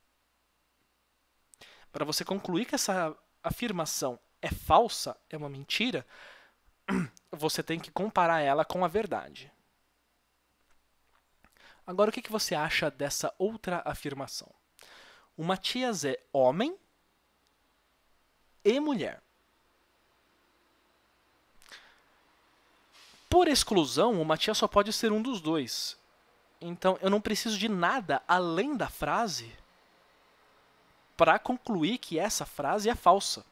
Speaker 1: Para você concluir que essa afirmação é falsa, é uma mentira, você tem que comparar ela com a verdade. Agora, o que, que você acha dessa outra afirmação? O Matias é homem e mulher. Por exclusão, o Matias só pode ser um dos dois. Então, eu não preciso de nada além da frase para concluir que essa frase é falsa.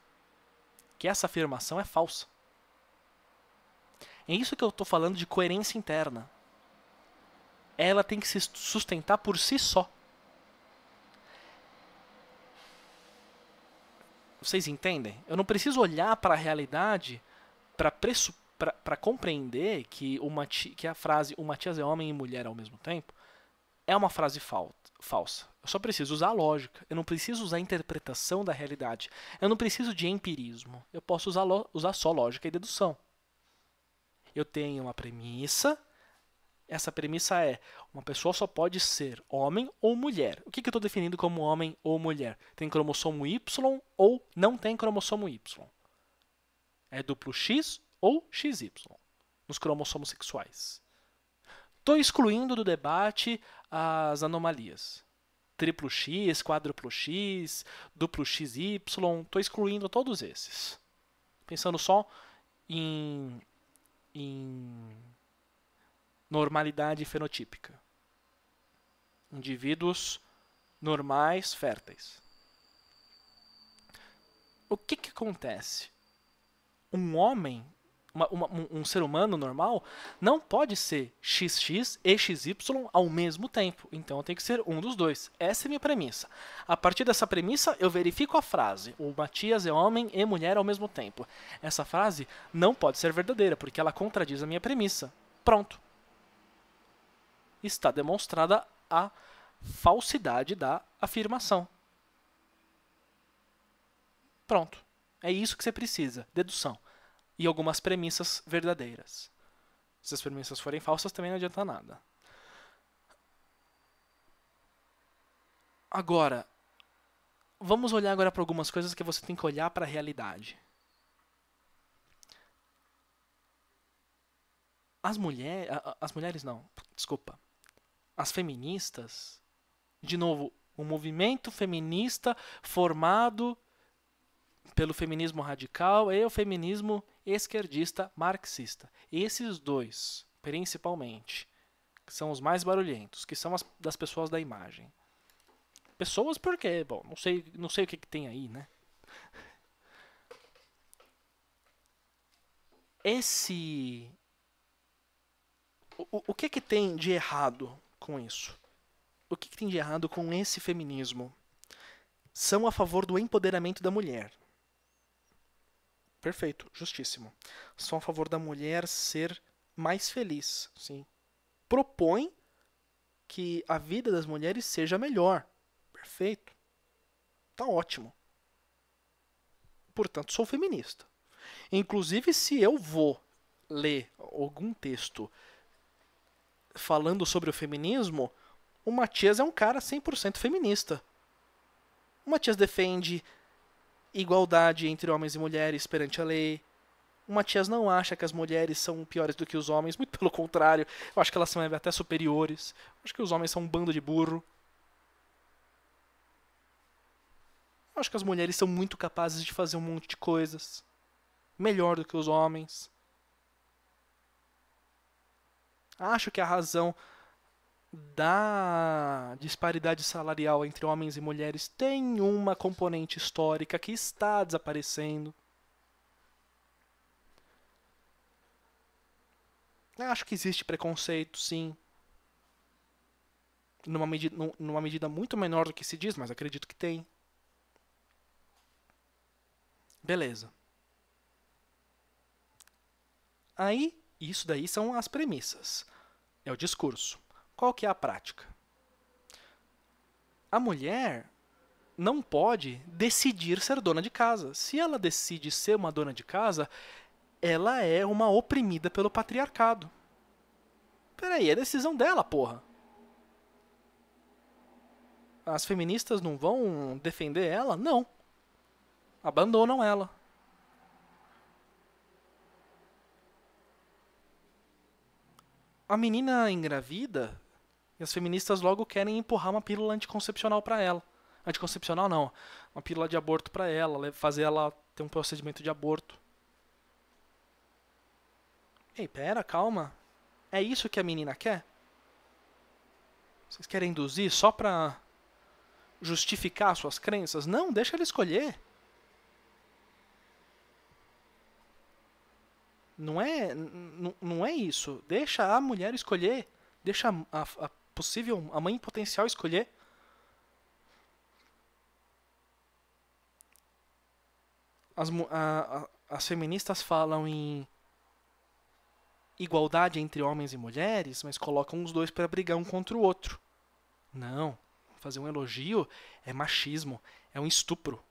Speaker 1: Que essa afirmação é falsa. É isso que eu estou falando de coerência interna. Ela tem que se sustentar por si só. Vocês entendem? Eu não preciso olhar para a realidade para compreender que, uma que a frase "o Matias é homem e mulher ao mesmo tempo é uma frase falsa. Eu só preciso usar a lógica. Eu não preciso usar a interpretação da realidade. Eu não preciso de empirismo. Eu posso usar, usar só lógica e dedução. Eu tenho uma premissa. Essa premissa é: uma pessoa só pode ser homem ou mulher. O que, que eu estou definindo como homem ou mulher? Tem cromossomo Y ou não tem cromossomo Y? É duplo X ou XY nos cromossomos sexuais. Estou excluindo do debate as anomalias triplo X, quádruplo X, duplo XY, estou excluindo todos esses. Pensando só em em normalidade fenotípica. Indivíduos normais, férteis. O que, que acontece? Um homem uma, uma, um ser humano normal não pode ser XX e XY ao mesmo tempo. Então tem que ser um dos dois. Essa é minha premissa. A partir dessa premissa, eu verifico a frase: o Matias é homem e mulher ao mesmo tempo. Essa frase não pode ser verdadeira, porque ela contradiz a minha premissa. Pronto. Está demonstrada a falsidade da afirmação. Pronto. É isso que você precisa: dedução e algumas premissas verdadeiras. Se as premissas forem falsas, também não adianta nada. Agora, vamos olhar agora para algumas coisas que você tem que olhar para a realidade. As mulheres, as mulheres não, desculpa. As feministas, de novo, o um movimento feminista formado pelo feminismo radical e o feminismo esquerdista marxista. Esses dois, principalmente, que são os mais barulhentos, que são as, das pessoas da imagem. Pessoas porque, bom, não sei, não sei o que, que tem aí, né? Esse o, o que que tem de errado com isso? O que, que tem de errado com esse feminismo? São a favor do empoderamento da mulher Perfeito, justíssimo. São a favor da mulher ser mais feliz. Sim. Propõe que a vida das mulheres seja melhor. Perfeito. Tá ótimo. Portanto, sou feminista. Inclusive, se eu vou ler algum texto falando sobre o feminismo, o Matias é um cara 100% feminista. O Matias defende igualdade entre homens e mulheres perante a lei. O Matias não acha que as mulheres são piores do que os homens, muito pelo contrário, eu acho que elas são até superiores. Eu acho que os homens são um bando de burro. Eu acho que as mulheres são muito capazes de fazer um monte de coisas melhor do que os homens. Acho que a razão da disparidade salarial entre homens e mulheres tem uma componente histórica que está desaparecendo. Acho que existe preconceito, sim. Numa medida, numa medida muito menor do que se diz, mas acredito que tem. Beleza. Aí, isso daí são as premissas. É o discurso. Qual que é a prática? A mulher não pode decidir ser dona de casa. Se ela decide ser uma dona de casa, ela é uma oprimida pelo patriarcado. Peraí, é decisão dela, porra. As feministas não vão defender ela? Não. Abandonam ela. A menina engravida e as feministas logo querem empurrar uma pílula anticoncepcional para ela. Anticoncepcional não, uma pílula de aborto para ela, fazer ela ter um procedimento de aborto. Ei, pera, calma. É isso que a menina quer? Vocês querem induzir só pra justificar suas crenças? Não, deixa ela escolher. Não é, não é isso. Deixa a mulher escolher. Deixa a, a, possível a mãe potencial escolher? As, a, a, as feministas falam em igualdade entre homens e mulheres, mas colocam os dois para brigar um contra o outro. Não. Fazer um elogio é machismo, é um estupro.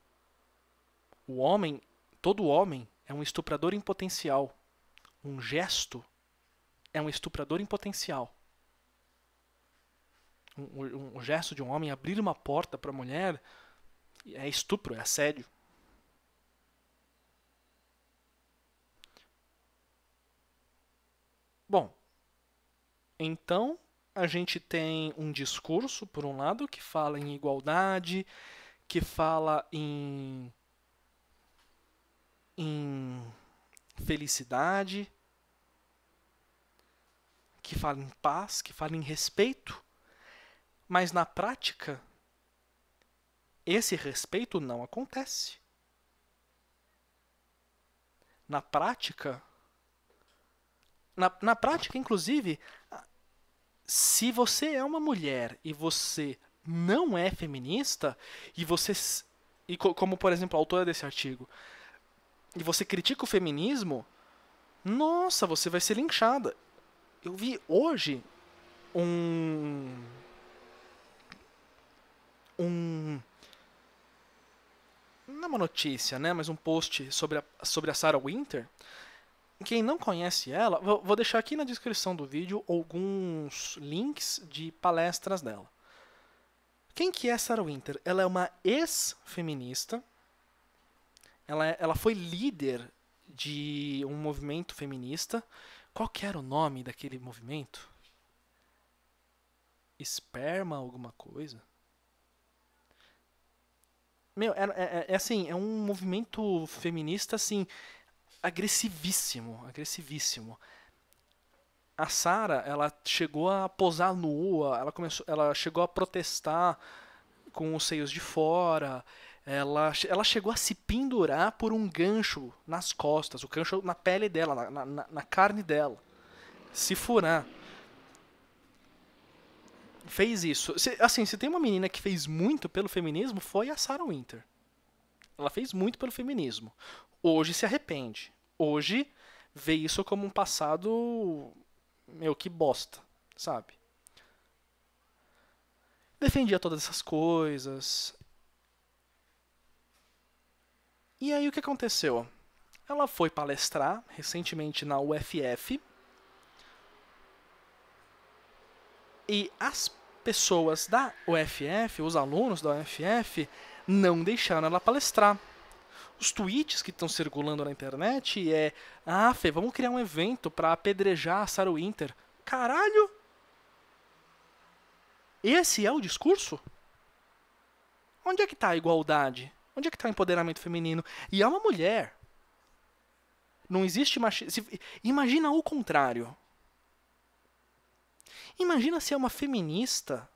Speaker 1: O homem, todo homem, é um estuprador em potencial. Um gesto é um estuprador em potencial um, um, gesto de um homem abrir uma porta para a mulher é estupro, é assédio. Bom, então a gente tem um discurso, por um lado, que fala em igualdade, que fala em, em felicidade, que fala em paz, que fala em respeito. Mas na prática, esse respeito não acontece. Na prática, na, na prática, inclusive, se você é uma mulher e você não é feminista, e você. E como, por exemplo, a autora desse artigo, e você critica o feminismo, nossa, você vai ser linchada. Eu vi hoje um um. Não é uma notícia, né? Mas um post sobre a, sobre a Sarah Winter. Quem não conhece ela, vou, deixar aqui na descrição do vídeo alguns links de palestras dela. Quem que é Sarah Winter? Ela é uma ex-feminista. Ela, é, ela foi líder de um movimento feminista. Qual que era o nome daquele movimento? Esperma alguma coisa? Meu, é, é, é, é assim, é um movimento feminista, assim, agressivíssimo, agressivíssimo. A Sara, ela chegou a posar nua, ela começou, ela chegou a protestar com os seios de fora, ela, ela chegou a se pendurar por um gancho nas costas, o gancho na pele dela, na, na, na carne dela. Se furar fez isso. Se, assim, se tem uma menina que fez muito pelo feminismo, foi a Sarah Winter. Ela fez muito pelo feminismo. Hoje se arrepende. Hoje vê isso como um passado. Meu, que bosta, sabe? Defendia todas essas coisas. E aí o que aconteceu? Ela foi palestrar recentemente na UFF, e as pessoas da UFF, os alunos da UFF, não deixaram ela palestrar. Os tweets que estão circulando na internet é: Ah, Fê, vamos criar um evento para apedrejar a Sarah Winter. Caralho! Esse é o discurso? Onde é que está a igualdade? Onde é que está o empoderamento feminino? E é uma mulher. Não existe machismo. Imagina o contrário. Imagina se é uma feminista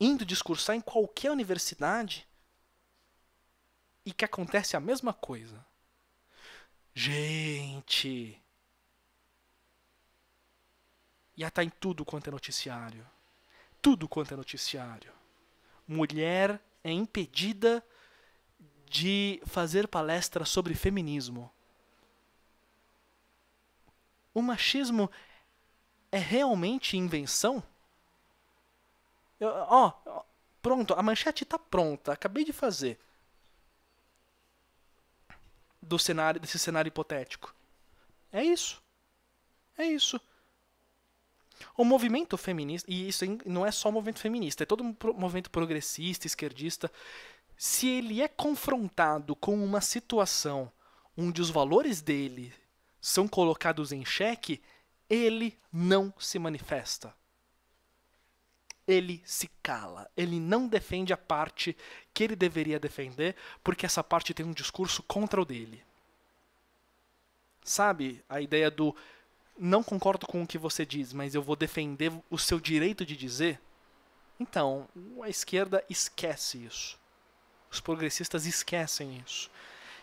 Speaker 1: indo discursar em qualquer universidade e que acontece a mesma coisa. Gente! Já tá em tudo quanto é noticiário. Tudo quanto é noticiário. Mulher é impedida de fazer palestra sobre feminismo. O machismo é realmente invenção? Eu, ó, pronto, a manchete está pronta, acabei de fazer. Do cenário, desse cenário hipotético. É isso. É isso. O movimento feminista, e isso não é só o movimento feminista, é todo um movimento progressista, esquerdista, se ele é confrontado com uma situação onde os valores dele são colocados em xeque, ele não se manifesta. Ele se cala, ele não defende a parte que ele deveria defender, porque essa parte tem um discurso contra o dele. Sabe a ideia do não concordo com o que você diz, mas eu vou defender o seu direito de dizer? Então, a esquerda esquece isso. Os progressistas esquecem isso.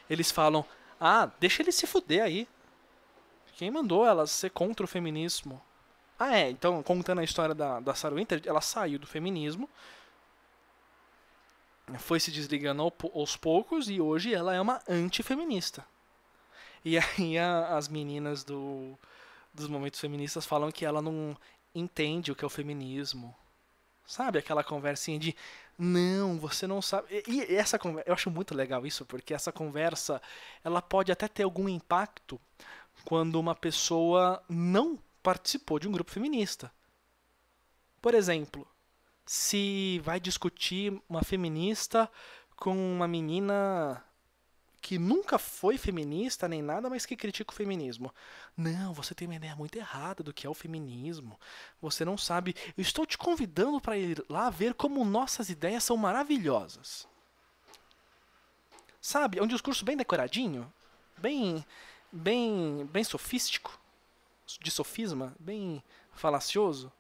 Speaker 1: Eles falam: ah, deixa ele se fuder aí, quem mandou ela ser contra o feminismo? Ah, é. Então, contando a história da, da Sarah Winter, ela saiu do feminismo, foi se desligando aos poucos e hoje ela é uma antifeminista. E aí a, as meninas do, dos momentos feministas falam que ela não entende o que é o feminismo. Sabe aquela conversinha de não, você não sabe. E, e essa eu acho muito legal isso, porque essa conversa ela pode até ter algum impacto quando uma pessoa não participou de um grupo feminista. Por exemplo, se vai discutir uma feminista com uma menina que nunca foi feminista nem nada, mas que critica o feminismo. Não, você tem uma ideia muito errada do que é o feminismo. Você não sabe. Eu estou te convidando para ir lá ver como nossas ideias são maravilhosas. Sabe, é um discurso bem decoradinho, bem bem, bem sofístico, de sofisma, bem falacioso.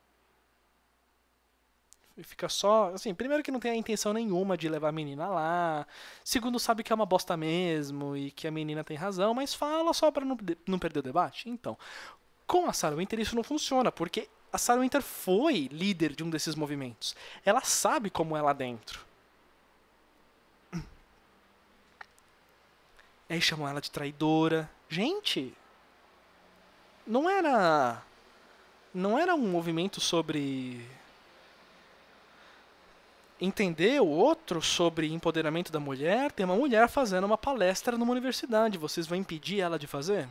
Speaker 1: Fica só, assim, primeiro que não tem a intenção nenhuma de levar a menina lá. Segundo, sabe que é uma bosta mesmo e que a menina tem razão, mas fala só para não, não perder o debate. Então, com a Sarah Winter isso não funciona, porque a Sarah Winter foi líder de um desses movimentos. Ela sabe como é lá dentro. aí chamam ela de traidora, Gente, não era não era um movimento sobre entender o outro sobre empoderamento da mulher. Tem uma mulher fazendo uma palestra numa universidade, vocês vão impedir ela de fazer?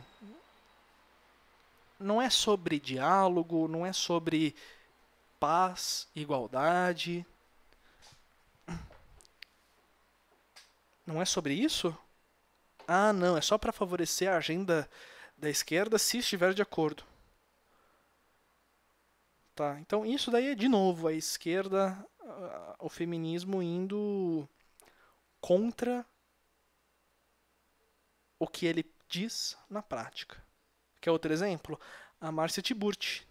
Speaker 1: Não é sobre diálogo, não é sobre paz, igualdade. Não é sobre isso? ah, não, é só para favorecer a agenda da esquerda se estiver de acordo. Tá, então isso daí é de novo a esquerda, ah, o feminismo indo contra o que ele diz na prática. Quer outro exemplo? A Márcia Tiburti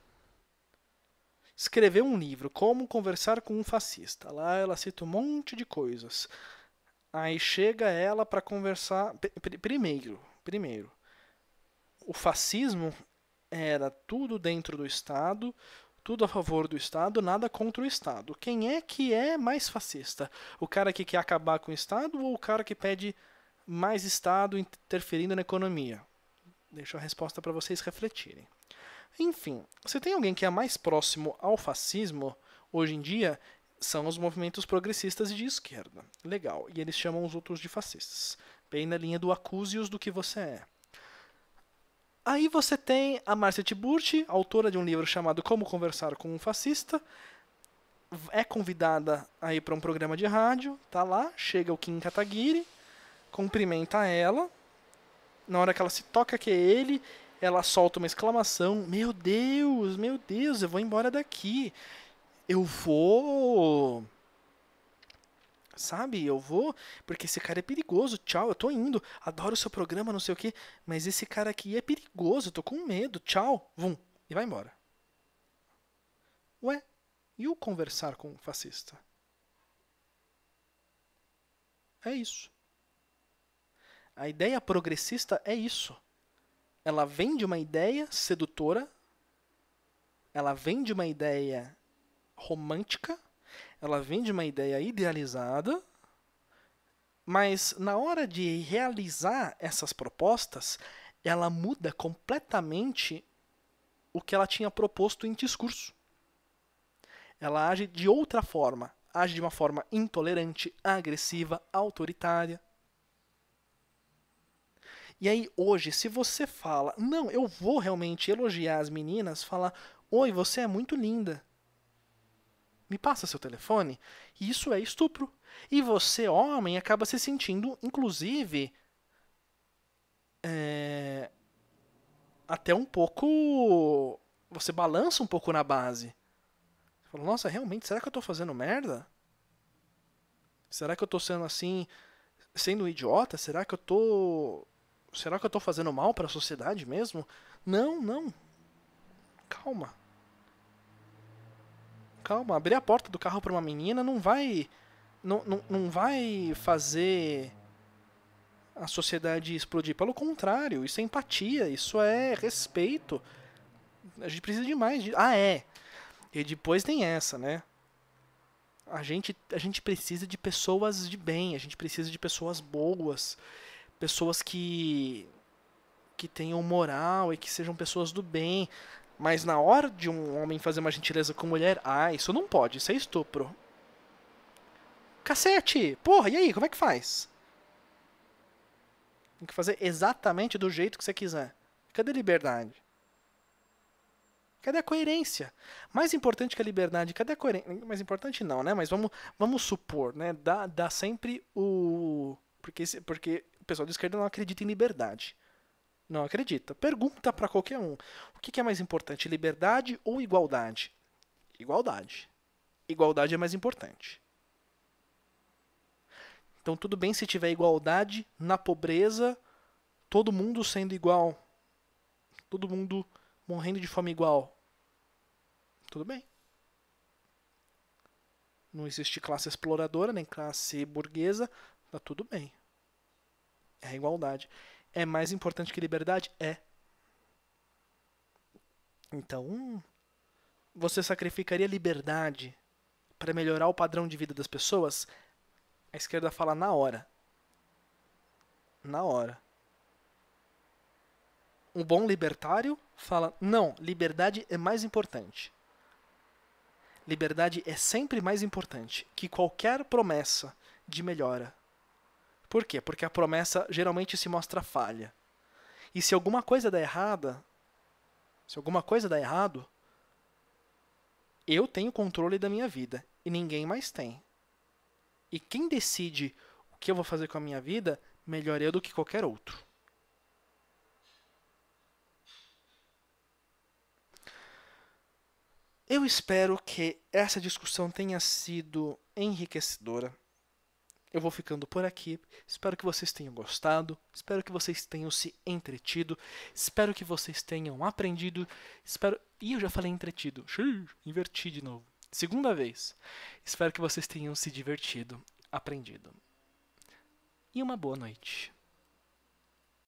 Speaker 1: escreveu um livro, Como Conversar com um Fascista. Lá ela cita um monte de coisas. Aí chega ela para conversar. Primeiro, primeiro, o fascismo era tudo dentro do Estado, tudo a favor do Estado, nada contra o Estado. Quem é que é mais fascista? O cara que quer acabar com o Estado ou o cara que pede mais Estado interferindo na economia? Deixo a resposta para vocês refletirem. Enfim, se tem alguém que é mais próximo ao fascismo hoje em dia, são os movimentos progressistas de esquerda. Legal. E eles chamam os outros de fascistas. Bem na linha do acuse-os do que você é. Aí você tem a Marcia Tiburti, autora de um livro chamado Como Conversar com um Fascista. É convidada aí para um programa de rádio, tá lá, chega o Kim Kataguiri, cumprimenta ela. Na hora que ela se toca que é ele, ela solta uma exclamação: Meu Deus, meu Deus, eu vou embora daqui eu vou. Sabe, eu vou, porque esse cara é perigoso, tchau, eu tô indo, adoro o seu programa, não sei o que, mas esse cara aqui é perigoso, eu tô com medo, tchau, vum, e vai embora. Ué, e o conversar com o fascista? É isso. A ideia progressista é isso. Ela vem de uma ideia sedutora, ela vem de uma ideia romântica, ela vem de uma ideia idealizada, mas na hora de realizar essas propostas, ela muda completamente o que ela tinha proposto em discurso. Ela age de outra forma, age de uma forma intolerante, agressiva, autoritária. E aí, hoje, se você fala, não, eu vou realmente elogiar as meninas, falar, oi, você é muito linda me passa seu telefone. Isso é estupro. E você, homem, acaba se sentindo, inclusive, é... até um pouco. Você balança um pouco na base. Você fala, nossa, realmente, será que eu estou fazendo merda? Será que eu estou sendo assim, sendo um idiota? Será que eu estou, tô... Será que eu tô fazendo mal para a sociedade mesmo? Não, não. Calma calma. Abrir a porta do carro para uma menina não vai. Não, não, não vai fazer a sociedade explodir. Pelo contrário, isso é empatia, isso é respeito. A gente precisa de mais. De... Ah, é. E depois tem essa, né? A gente, a gente precisa de pessoas de bem, a gente precisa de pessoas boas, pessoas que que tenham moral e que sejam pessoas do bem. Mas na hora de um homem fazer uma gentileza com mulher, ah, isso não pode, isso é estupro. Cacete! Porra, e aí, como é que faz? Tem que fazer exatamente do jeito que você quiser. Cadê a liberdade? Cadê a coerência? Mais importante que a liberdade, cadê a coerência? Mais importante não, né? Mas vamos, vamos supor, né? Dá, dá sempre o. Porque, porque o pessoal de esquerda não acredita em liberdade. Não acredita. Pergunta para qualquer um: o que é mais importante, liberdade ou igualdade? Igualdade. Igualdade é mais importante. Então, tudo bem se tiver igualdade na pobreza, todo mundo sendo igual, todo mundo morrendo de fome igual. Tudo bem. Não existe classe exploradora, nem classe burguesa, tá tudo bem. É a igualdade é mais importante que liberdade? É. Então, você sacrificaria liberdade para melhorar o padrão de vida das pessoas? A esquerda fala na hora. Na hora. Um bom libertário fala: não, liberdade é mais importante. Liberdade é sempre mais importante que qualquer promessa de melhora por quê? Porque a promessa geralmente se mostra falha. E se alguma coisa dá errada, se alguma coisa dá errado, eu tenho controle da minha vida e ninguém mais tem. E quem decide o que eu vou fazer com a minha vida, melhor eu do que qualquer outro. Eu espero que essa discussão tenha sido enriquecedora. Eu vou ficando por aqui. Espero que vocês tenham gostado. Espero que vocês tenham se entretido. Espero que vocês tenham aprendido. Espero. Ih, eu já falei entretido. Xiii, inverti de novo. Segunda vez. Espero que vocês tenham se divertido, aprendido. E uma boa noite.